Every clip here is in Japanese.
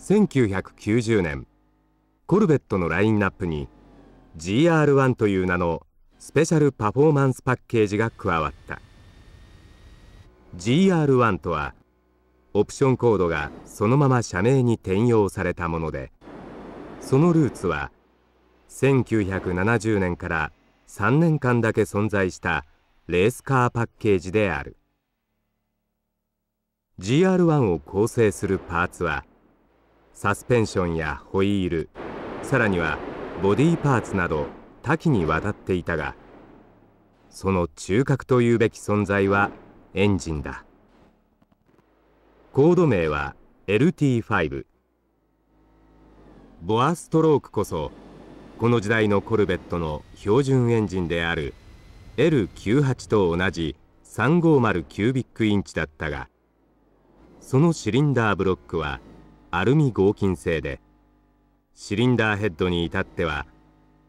1990年コルベットのラインナップに GR1 という名のスペシャルパフォーマンスパッケージが加わった GR1 とはオプションコードがそのまま社名に転用されたものでそのルーツは1970年から3年間だけ存在したレースカーパッケージである GR1 を構成するパーツはサスペンションやホイールさらにはボディパーツなど多岐にわたっていたがその中核というべき存在はエンジンだコード名は LT5 ボアストロークこそこの時代のコルベットの標準エンジンである L98 と同じ350キュービックインチだったがそのシリンダーブロックはアルミ合金製でシリンダーヘッドに至っては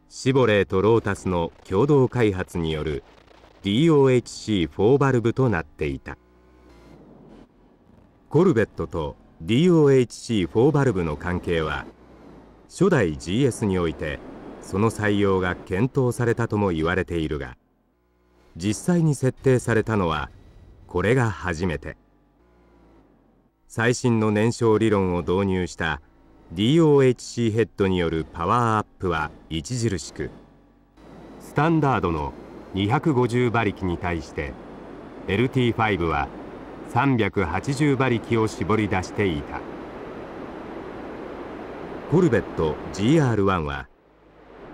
シボレーとロータスの共同開発による DOHC4 バルブとなっていたコルベットと DOHC4 バルブの関係は初代 GS においてその採用が検討されたとも言われているが実際に設定されたのはこれが初めて最新の燃焼理論を導入した DOHC ヘッドによるパワーアップは著しくスタンダードの250馬力に対して LT5 は380馬力を絞り出していたコルベット GR1 は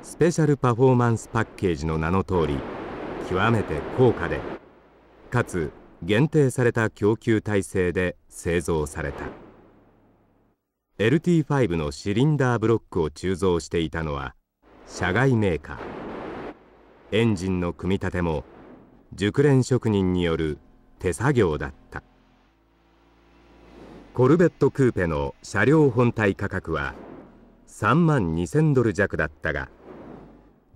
スペシャルパフォーマンスパッケージの名の通り極めて高価でかつ限定された供給体制で製造された LT5 のシリンダーブロックを鋳造していたのは社外メーカーエンジンの組み立ても熟練職人による手作業だったコルベットクーペの車両本体価格は3万2000ドル弱だったが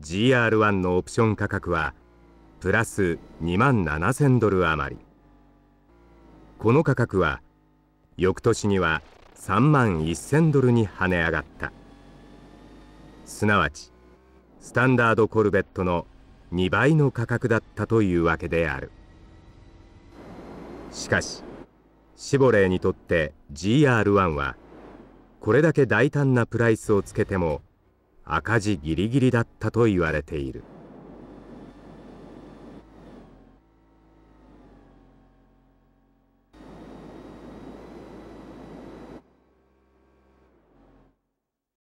GR1 のオプション価格はプラス2万7000ドル余りこの価格は翌年には3万1000ドルに跳ね上がったすなわちスタンダードコルベットの2倍の価格だったというわけであるしかしシボレーにとって GR1 はこれだけ大胆なプライスをつけても赤字ギリギリだったと言われている